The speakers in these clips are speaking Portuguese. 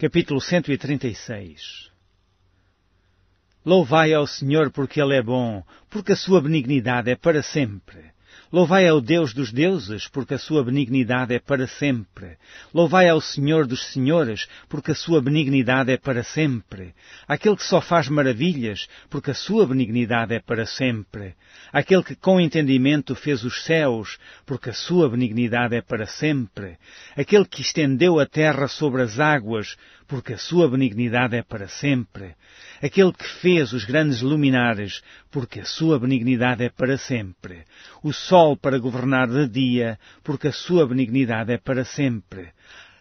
Capítulo 136 Louvai ao Senhor porque Ele é bom, porque a sua benignidade é para sempre. Louvai ao Deus dos deuses, porque a sua benignidade é para sempre. Louvai ao Senhor dos senhores, porque a sua benignidade é para sempre. Aquele que só faz maravilhas, porque a sua benignidade é para sempre. Aquele que com entendimento fez os céus, porque a sua benignidade é para sempre. Aquele que estendeu a terra sobre as águas, porque a sua benignidade é para sempre. Aquele que fez os grandes luminares, porque a sua benignidade é para sempre. O sol para governar de dia, porque a sua benignidade é para sempre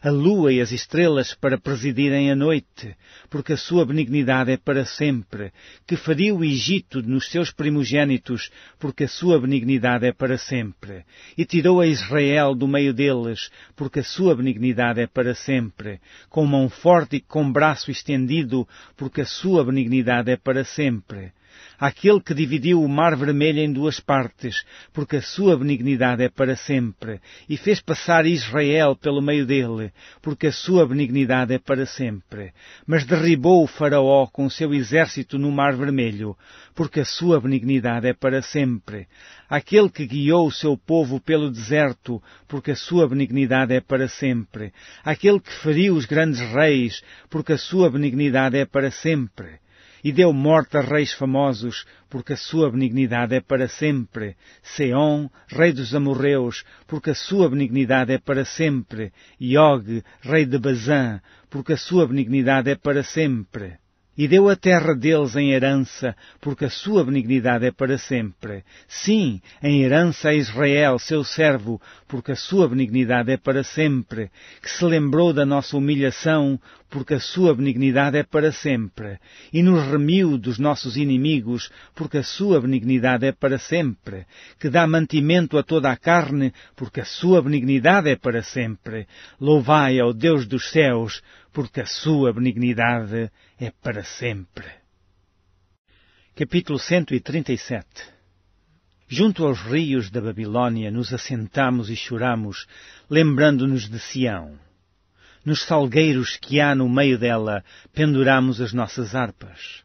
a lua e as estrelas para presidirem a noite, porque a sua benignidade é para sempre, que faria o Egito nos seus primogênitos, porque a sua benignidade é para sempre, e tirou a Israel do meio deles, porque a sua benignidade é para sempre, com mão forte e com braço estendido, porque a sua benignidade é para sempre aquele que dividiu o mar vermelho em duas partes, porque a sua benignidade é para sempre, e fez passar Israel pelo meio dele, porque a sua benignidade é para sempre. Mas derribou o faraó com seu exército no mar vermelho, porque a sua benignidade é para sempre. Aquele que guiou o seu povo pelo deserto, porque a sua benignidade é para sempre. Aquele que feriu os grandes reis, porque a sua benignidade é para sempre e deu morte a reis famosos, porque a sua benignidade é para sempre. Seom, rei dos amorreus, porque a sua benignidade é para sempre. E Og, rei de Bazan porque a sua benignidade é para sempre e deu a terra deles em herança, porque a sua benignidade é para sempre. Sim, em herança a Israel, seu servo, porque a sua benignidade é para sempre, que se lembrou da nossa humilhação, porque a sua benignidade é para sempre, e nos remiu dos nossos inimigos, porque a sua benignidade é para sempre, que dá mantimento a toda a carne, porque a sua benignidade é para sempre. Louvai ao Deus dos céus, porque a sua benignidade é para sempre. Capítulo 137 Junto aos rios da Babilônia nos assentamos e choramos, lembrando-nos de Sião. Nos salgueiros que há no meio dela penduramos as nossas harpas.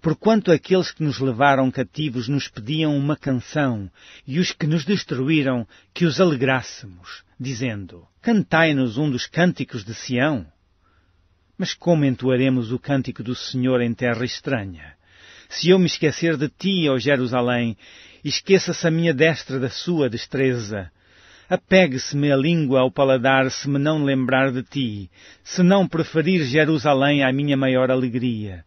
Porquanto aqueles que nos levaram cativos nos pediam uma canção, e os que nos destruíram que os alegrássemos, dizendo, Cantai-nos um dos cânticos de Sião. Mas como entoaremos o cântico do Senhor em terra estranha? Se eu me esquecer de ti, ó Jerusalém, esqueça-se a minha destra da sua destreza. Apegue-se-me a língua ao paladar se me não lembrar de ti, se não preferir Jerusalém à minha maior alegria.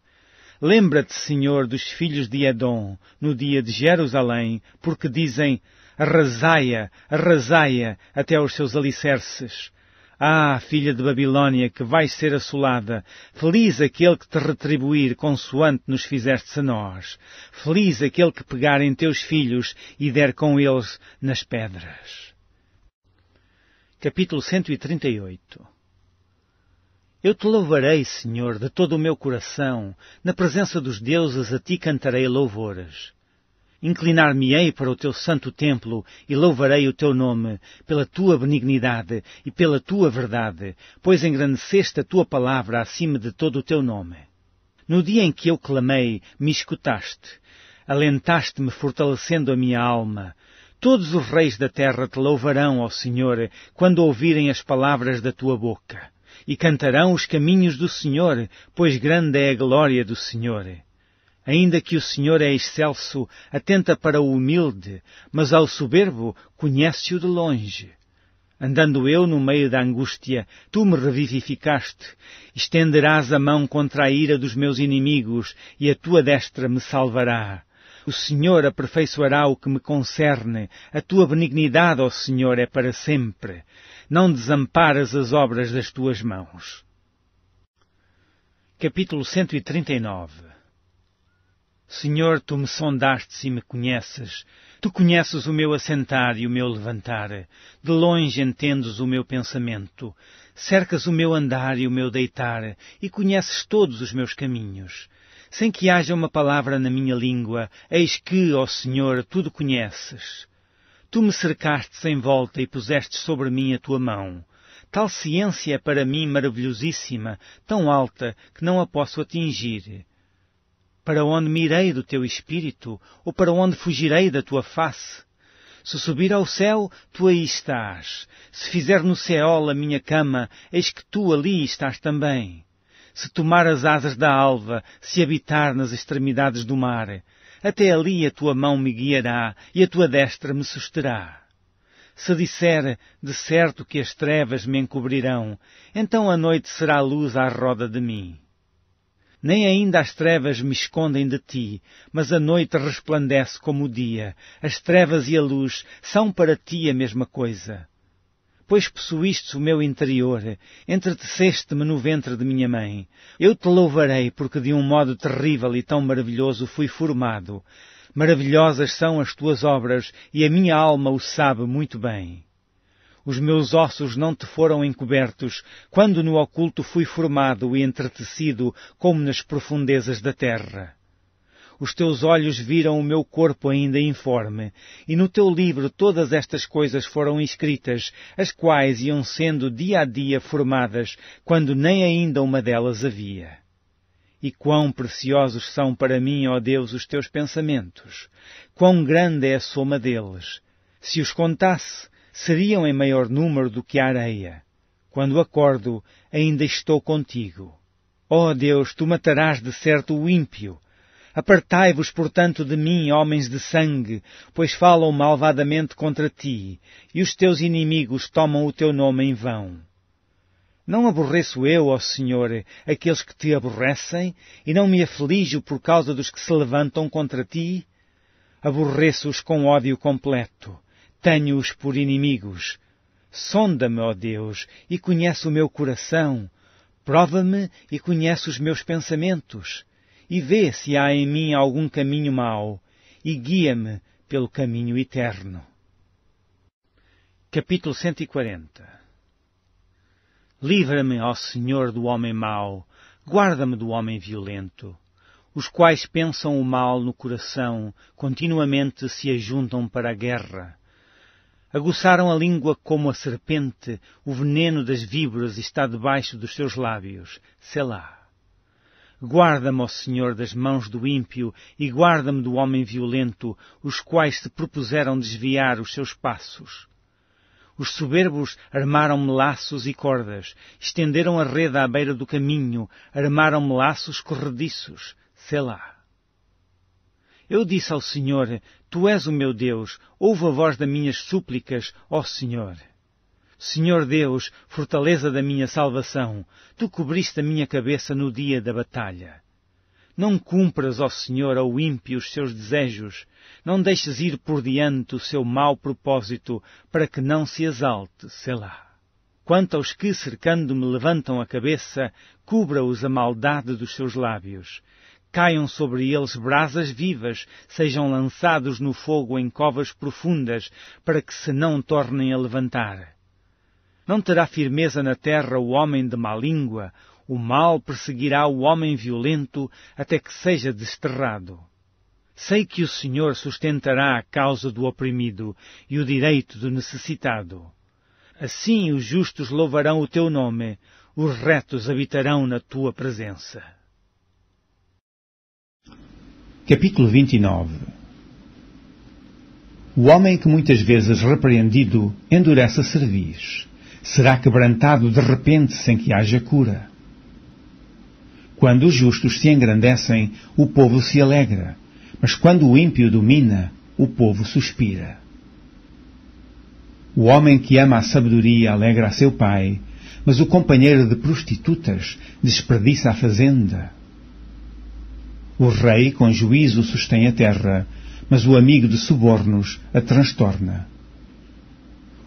Lembra-te, Senhor, dos filhos de Edom, no dia de Jerusalém, porque dizem, arrasaia, arrasaia até aos seus alicerces. Ah, filha de Babilônia, que vais ser assolada, feliz aquele que te retribuir consoante nos fizestes a nós. Feliz aquele que pegar em teus filhos e der com eles nas pedras. Capítulo 138 eu te louvarei, Senhor, de todo o meu coração, na presença dos deuses a ti cantarei louvores. Inclinar-me-ei para o teu santo templo e louvarei o teu nome, pela tua benignidade e pela tua verdade, pois engrandeceste a tua palavra acima de todo o teu nome. No dia em que eu clamei, me escutaste, alentaste-me fortalecendo a minha alma. Todos os reis da terra te louvarão, ó Senhor, quando ouvirem as palavras da tua boca. E cantarão os caminhos do Senhor, pois grande é a glória do Senhor. Ainda que o Senhor é excelso, atenta para o humilde, mas ao soberbo conhece-o de longe. Andando eu no meio da angústia, tu me revivificaste. Estenderás a mão contra a ira dos meus inimigos e a tua destra me salvará. O Senhor aperfeiçoará o que me concerne. A tua benignidade, ó Senhor, é para sempre. Não desamparas as obras das tuas mãos. Capítulo 139 Senhor, tu me sondaste e me conheces. Tu conheces o meu assentar e o meu levantar. De longe entendes o meu pensamento. Cercas o meu andar e o meu deitar, e conheces todos os meus caminhos. Sem que haja uma palavra na minha língua, eis que, ó Senhor, tudo conheces. Tu me cercastes em volta e puseste sobre mim a tua mão. Tal ciência é para mim maravilhosíssima, tão alta que não a posso atingir. Para onde mirei do teu espírito? Ou para onde fugirei da tua face? Se subir ao céu, tu aí estás. Se fizer no céu a minha cama, eis que tu ali estás também. Se tomar as asas da alva, se habitar nas extremidades do mar, até ali a tua mão me guiará e a tua destra me susterá. Se disser, de certo que as trevas me encobrirão, então a noite será luz à roda de mim. Nem ainda as trevas me escondem de ti, mas a noite resplandece como o dia. As trevas e a luz são para ti a mesma coisa. Pois possuíste o meu interior, entreteceste-me no ventre de minha mãe. Eu te louvarei, porque de um modo terrível e tão maravilhoso fui formado. Maravilhosas são as tuas obras, e a minha alma o sabe muito bem os meus ossos não te foram encobertos, quando no oculto fui formado e entretecido, como nas profundezas da terra. Os teus olhos viram o meu corpo ainda informe, e no teu livro todas estas coisas foram escritas, as quais iam sendo dia a dia formadas, quando nem ainda uma delas havia. E quão preciosos são para mim, ó Deus, os teus pensamentos! Quão grande é a soma deles! Se os contasse, seriam em maior número do que a areia. Quando acordo, ainda estou contigo. Ó oh Deus, tu matarás de certo o ímpio. Apartai-vos, portanto, de mim, homens de sangue, pois falam malvadamente contra ti, e os teus inimigos tomam o teu nome em vão. Não aborreço eu, ó Senhor, aqueles que te aborrecem, e não me aflijo por causa dos que se levantam contra ti? Aborreço-os com ódio completo. Tenho-os por inimigos. Sonda-me, ó Deus, e conhece o meu coração. Prova-me e conhece os meus pensamentos. E vê se há em mim algum caminho mau, e guia-me pelo caminho eterno. Capítulo 140 Livra-me, ó Senhor, do homem mau, guarda-me do homem violento, os quais pensam o mal no coração, continuamente se ajuntam para a guerra aguçaram a língua como a serpente, o veneno das víboras está debaixo dos seus lábios. Selá. Guarda-me, ó Senhor, das mãos do ímpio e guarda-me do homem violento, os quais se propuseram desviar os seus passos. Os soberbos armaram-me laços e cordas, estenderam a rede à beira do caminho, armaram-me laços corrediços. Selá. Eu disse ao Senhor, Tu és o meu Deus, ouve a voz das minhas súplicas, ó Senhor. Senhor Deus, fortaleza da minha salvação, Tu cobriste a minha cabeça no dia da batalha. Não cumpras, ó Senhor, ao ímpio os seus desejos, não deixes ir por diante o seu mau propósito, para que não se exalte, Selá. Quanto aos que, cercando-me, levantam a cabeça, cubra-os a maldade dos seus lábios. Caiam sobre eles brasas vivas, sejam lançados no fogo em covas profundas, para que se não tornem a levantar. Não terá firmeza na terra o homem de má língua, o mal perseguirá o homem violento até que seja desterrado. Sei que o Senhor sustentará a causa do oprimido e o direito do necessitado. Assim os justos louvarão o teu nome, os retos habitarão na tua presença. Capítulo 29 O homem que muitas vezes repreendido endurece a cerviz, será quebrantado de repente sem que haja cura. Quando os justos se engrandecem, o povo se alegra, mas quando o ímpio domina, o povo suspira. O homem que ama a sabedoria alegra a seu pai, mas o companheiro de prostitutas desperdiça a fazenda. O rei, com juízo, sustém a terra, mas o amigo de subornos a transtorna.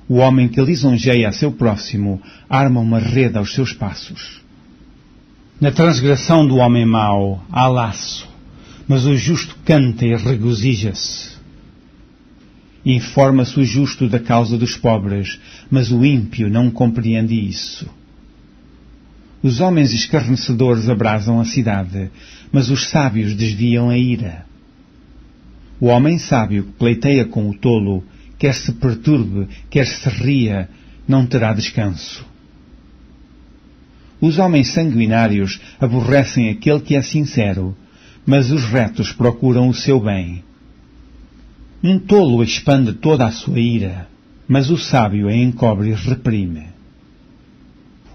O homem que lisonjeia a seu próximo arma uma rede aos seus passos. Na transgressão do homem mau há laço, mas o justo canta e regozija-se. Informa-se o justo da causa dos pobres, mas o ímpio não compreende isso. Os homens escarnecedores abrasam a cidade, mas os sábios desviam a ira. O homem sábio que pleiteia com o tolo, quer se perturbe, quer se ria, não terá descanso. Os homens sanguinários aborrecem aquele que é sincero, mas os retos procuram o seu bem. Um tolo expande toda a sua ira, mas o sábio a encobre e reprime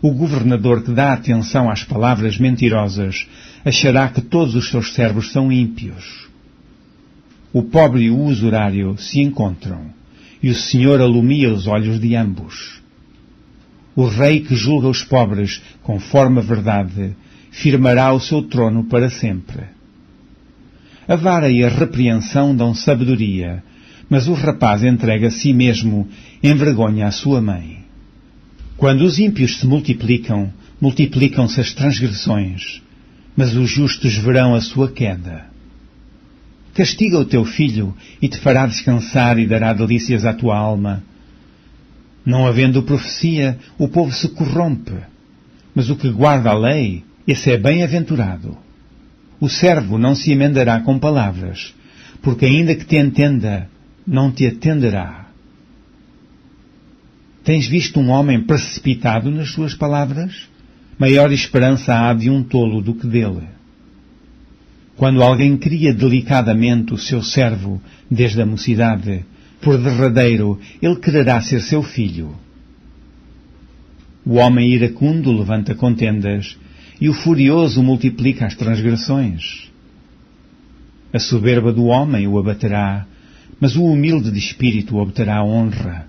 o governador que dá atenção às palavras mentirosas achará que todos os seus servos são ímpios. O pobre e o usurário se encontram, e o Senhor alumia os olhos de ambos. O rei que julga os pobres conforme a verdade firmará o seu trono para sempre. A vara e a repreensão dão sabedoria, mas o rapaz entrega a si mesmo, envergonha a sua mãe. Quando os ímpios se multiplicam, multiplicam-se as transgressões, mas os justos verão a sua queda. Castiga o teu filho e te fará descansar e dará delícias à tua alma. Não havendo profecia, o povo se corrompe, mas o que guarda a lei, esse é bem-aventurado. O servo não se emendará com palavras, porque ainda que te entenda, não te atenderá. Tens visto um homem precipitado nas suas palavras? Maior esperança há de um tolo do que dele. Quando alguém cria delicadamente o seu servo desde a mocidade, por derradeiro, ele quererá ser seu filho. O homem iracundo levanta contendas e o furioso multiplica as transgressões. A soberba do homem o abaterá, mas o humilde de espírito obterá honra.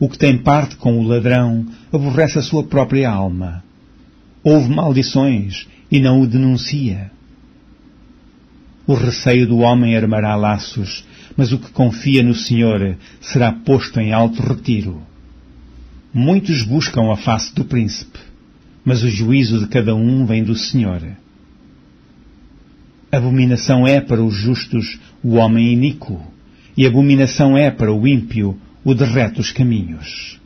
O que tem parte com o ladrão aborrece a sua própria alma. Ouve maldições e não o denuncia. O receio do homem armará laços, mas o que confia no Senhor será posto em alto retiro. Muitos buscam a face do príncipe, mas o juízo de cada um vem do Senhor. Abominação é para os justos o homem iníquo, e abominação é para o ímpio o derrete os caminhos.